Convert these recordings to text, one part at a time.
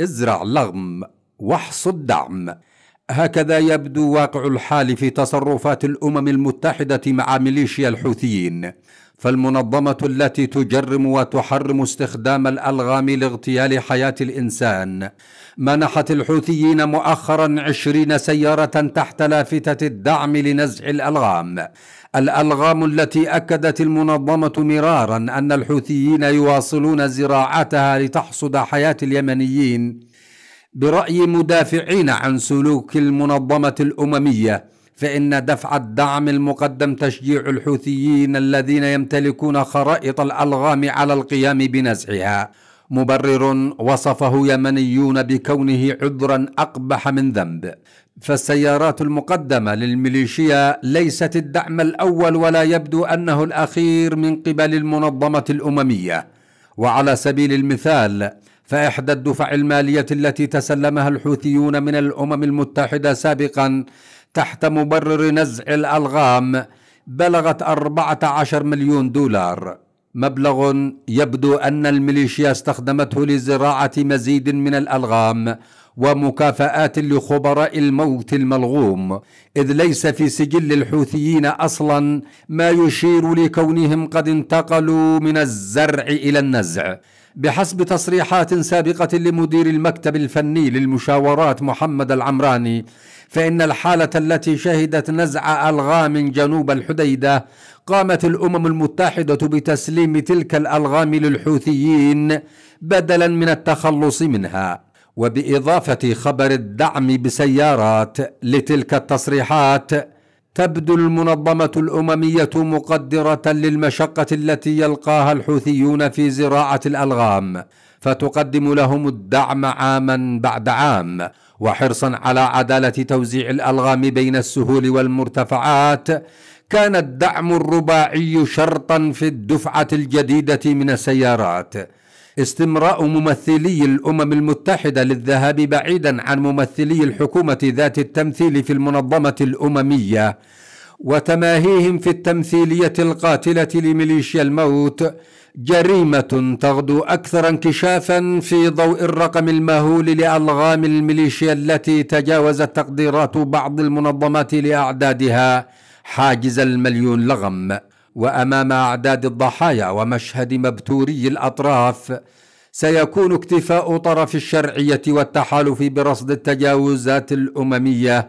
ازرع لغم واحصد دعم هكذا يبدو واقع الحال في تصرفات الامم المتحده مع ميليشيا الحوثيين فالمنظمه التي تجرم وتحرم استخدام الالغام لاغتيال حياه الانسان منحت الحوثيين مؤخرا عشرين سياره تحت لافته الدعم لنزع الالغام الالغام التي اكدت المنظمه مرارا ان الحوثيين يواصلون زراعتها لتحصد حياه اليمنيين براي مدافعين عن سلوك المنظمه الامميه فإن دفع الدعم المقدم تشجيع الحوثيين الذين يمتلكون خرائط الألغام على القيام بنزعها مبرر وصفه يمنيون بكونه عذرا أقبح من ذنب فالسيارات المقدمة للميليشيا ليست الدعم الأول ولا يبدو أنه الأخير من قبل المنظمة الأممية وعلى سبيل المثال فإحدى الدفع المالية التي تسلمها الحوثيون من الأمم المتحدة سابقا تحت مبرر نزع الألغام بلغت 14 مليون دولار مبلغ يبدو أن الميليشيا استخدمته لزراعة مزيد من الألغام ومكافآت لخبراء الموت الملغوم إذ ليس في سجل الحوثيين أصلا ما يشير لكونهم قد انتقلوا من الزرع إلى النزع بحسب تصريحات سابقة لمدير المكتب الفني للمشاورات محمد العمراني فإن الحالة التي شهدت نزع ألغام جنوب الحديدة قامت الأمم المتحدة بتسليم تلك الألغام للحوثيين بدلا من التخلص منها وبإضافة خبر الدعم بسيارات لتلك التصريحات تبدو المنظمه الامميه مقدره للمشقه التي يلقاها الحوثيون في زراعه الالغام فتقدم لهم الدعم عاما بعد عام وحرصا على عداله توزيع الالغام بين السهول والمرتفعات كان الدعم الرباعي شرطا في الدفعه الجديده من السيارات استمراء ممثلي الامم المتحده للذهاب بعيدا عن ممثلي الحكومه ذات التمثيل في المنظمه الامميه وتماهيهم في التمثيليه القاتله لميليشيا الموت جريمه تغدو اكثر انكشافا في ضوء الرقم المهول لالغام الميليشيا التي تجاوزت تقديرات بعض المنظمات لاعدادها حاجز المليون لغم وامام اعداد الضحايا ومشهد مبتوري الاطراف سيكون اكتفاء طرف الشرعيه والتحالف برصد التجاوزات الامميه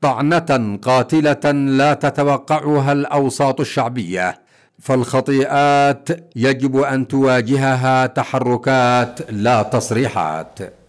طعنه قاتله لا تتوقعها الاوساط الشعبيه فالخطيئات يجب ان تواجهها تحركات لا تصريحات